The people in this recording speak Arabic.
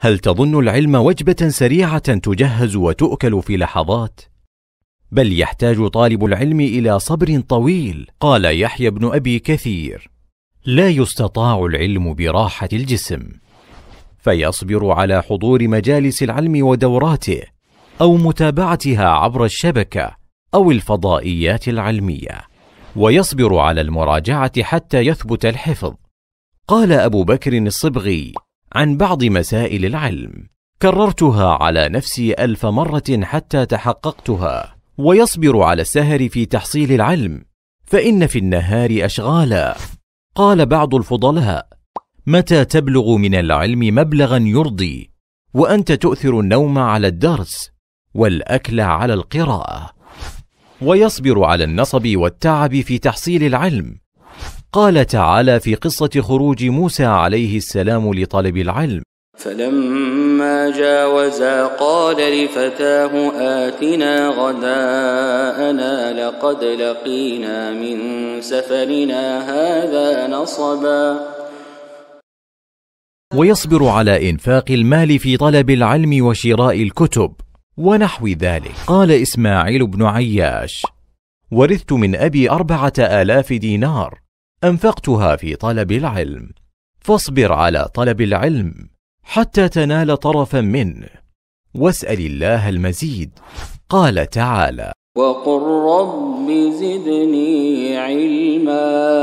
هل تظن العلم وجبه سريعه تجهز وتؤكل في لحظات بل يحتاج طالب العلم الى صبر طويل قال يحيى بن ابي كثير لا يستطاع العلم براحه الجسم فيصبر على حضور مجالس العلم ودوراته او متابعتها عبر الشبكه او الفضائيات العلميه ويصبر على المراجعه حتى يثبت الحفظ قال ابو بكر الصبغي عن بعض مسائل العلم كررتها على نفسي الف مره حتى تحققتها ويصبر على السهر في تحصيل العلم فان في النهار اشغالا قال بعض الفضلاء متى تبلغ من العلم مبلغا يرضي وانت تؤثر النوم على الدرس والاكل على القراءه ويصبر على النصب والتعب في تحصيل العلم قال تعالى في قصة خروج موسى عليه السلام لطلب العلم فلما جاوزا قال لفتاه آتنا غداءنا لقد لقينا من سفرنا هذا نصبا ويصبر على إنفاق المال في طلب العلم وشراء الكتب ونحو ذلك قال إسماعيل بن عياش ورثت من أبي أربعة آلاف دينار انفقتها في طلب العلم فاصبر على طلب العلم حتى تنال طرفا منه واسال الله المزيد قال تعالى وقل رب زدني علما